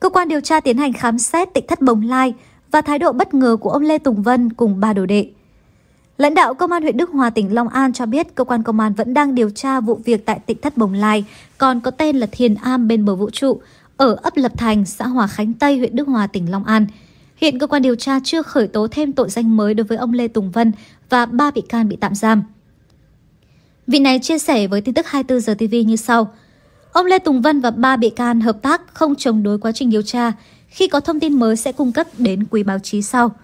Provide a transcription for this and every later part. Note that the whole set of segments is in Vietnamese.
Cơ quan điều tra tiến hành khám xét tỉnh thất Bồng Lai và thái độ bất ngờ của ông Lê Tùng Vân cùng ba đồ đệ. Lãnh đạo Công an huyện Đức Hòa tỉnh Long An cho biết cơ quan công an vẫn đang điều tra vụ việc tại tịnh Thất Bồng Lai, còn có tên là Thiền Am bên bờ vũ trụ, ở ấp Lập Thành, xã Hòa Khánh Tây, huyện Đức Hòa, tỉnh Long An. Hiện cơ quan điều tra chưa khởi tố thêm tội danh mới đối với ông Lê Tùng Vân và ba bị can bị tạm giam. Vị này chia sẻ với tin tức 24 giờ TV như sau – Ông Lê Tùng Vân và ba bị can hợp tác không chống đối quá trình điều tra. Khi có thông tin mới sẽ cung cấp đến quý báo chí sau.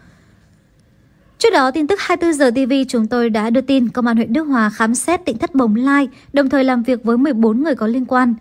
Trước đó, tin tức 24 giờ TV chúng tôi đã đưa tin Công an huyện Đức Hòa khám xét tỉnh thất Bồng Lai, đồng thời làm việc với 14 người có liên quan.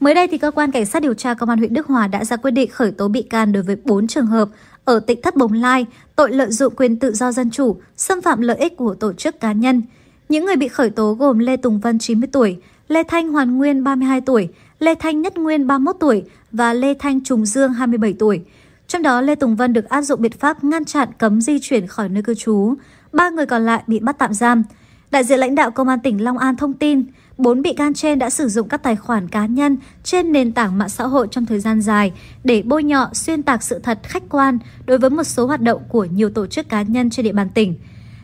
Mới đây thì cơ quan cảnh sát điều tra công an huyện Đức Hòa đã ra quyết định khởi tố bị can đối với 4 trường hợp ở tỉnh Thất Bồng Lai tội lợi dụng quyền tự do dân chủ, xâm phạm lợi ích của tổ chức cá nhân. Những người bị khởi tố gồm Lê Tùng Vân 90 tuổi, Lê Thanh Hoàn Nguyên 32 tuổi, Lê Thanh Nhất Nguyên 31 tuổi và Lê Thanh Trùng Dương 27 tuổi. Trong đó, Lê Tùng Vân được áp dụng biện pháp ngăn chặn cấm di chuyển khỏi nơi cư trú. Ba người còn lại bị bắt tạm giam. Đại diện lãnh đạo Công an tỉnh Long An thông tin, bốn bị can trên đã sử dụng các tài khoản cá nhân trên nền tảng mạng xã hội trong thời gian dài để bôi nhọ, xuyên tạc sự thật khách quan đối với một số hoạt động của nhiều tổ chức cá nhân trên địa bàn tỉnh.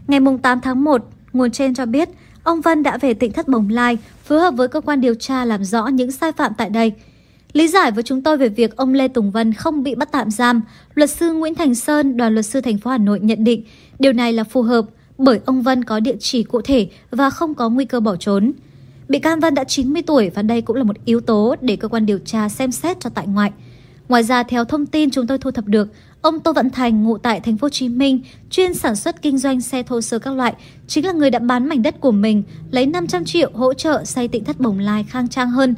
Ngày 8 tháng 1, nguồn trên cho biết ông Vân đã về tỉnh Thất Bồng Lai phối hợp với cơ quan điều tra làm rõ những sai phạm tại đây. Lý giải với chúng tôi về việc ông Lê Tùng Vân không bị bắt tạm giam, luật sư Nguyễn Thành Sơn, đoàn luật sư thành phố Hà Nội nhận định điều này là phù hợp bởi ông Vân có địa chỉ cụ thể và không có nguy cơ bỏ trốn. Bị can Vân đã 90 tuổi và đây cũng là một yếu tố để cơ quan điều tra xem xét cho tại ngoại. Ngoài ra, theo thông tin chúng tôi thu thập được, Ông Tô Vận Thành ngụ tại thành phố Hồ Chí Minh, chuyên sản xuất kinh doanh xe thô sơ các loại, chính là người đã bán mảnh đất của mình, lấy 500 triệu hỗ trợ xây tịnh thất Bồng Lai khang trang hơn.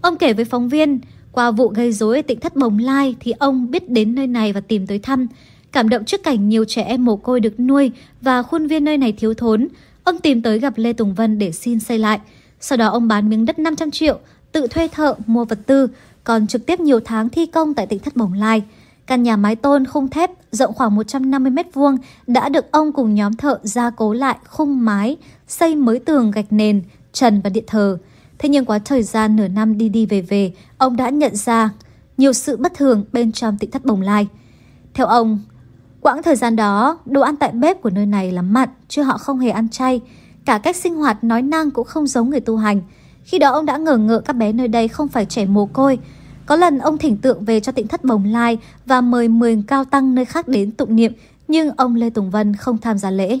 Ông kể với phóng viên, qua vụ gây rối tịnh thất Bồng Lai thì ông biết đến nơi này và tìm tới thăm. Cảm động trước cảnh nhiều trẻ em mồ côi được nuôi và khuôn viên nơi này thiếu thốn, ông tìm tới gặp Lê Tùng Vân để xin xây lại. Sau đó ông bán miếng đất 500 triệu, tự thuê thợ, mua vật tư, còn trực tiếp nhiều tháng thi công tại tỉnh Thất Bồng Lai. Căn nhà mái tôn khung thép rộng khoảng 150 m2 đã được ông cùng nhóm thợ gia cố lại khung mái, xây mới tường gạch nền, trần và điện thờ. Thế nhưng quá thời gian nửa năm đi đi về về, ông đã nhận ra nhiều sự bất thường bên trong tịnh thất Bồng Lai. Theo ông, quãng thời gian đó, đồ ăn tại bếp của nơi này là mặn, chứ họ không hề ăn chay. Cả cách sinh hoạt nói năng cũng không giống người tu hành. Khi đó ông đã ngờ ngợ các bé nơi đây không phải trẻ mồ côi, có lần ông thỉnh tượng về cho tỉnh thất Bồng Lai và mời 10 cao tăng nơi khác đến tụng niệm, nhưng ông Lê Tùng Vân không tham gia lễ.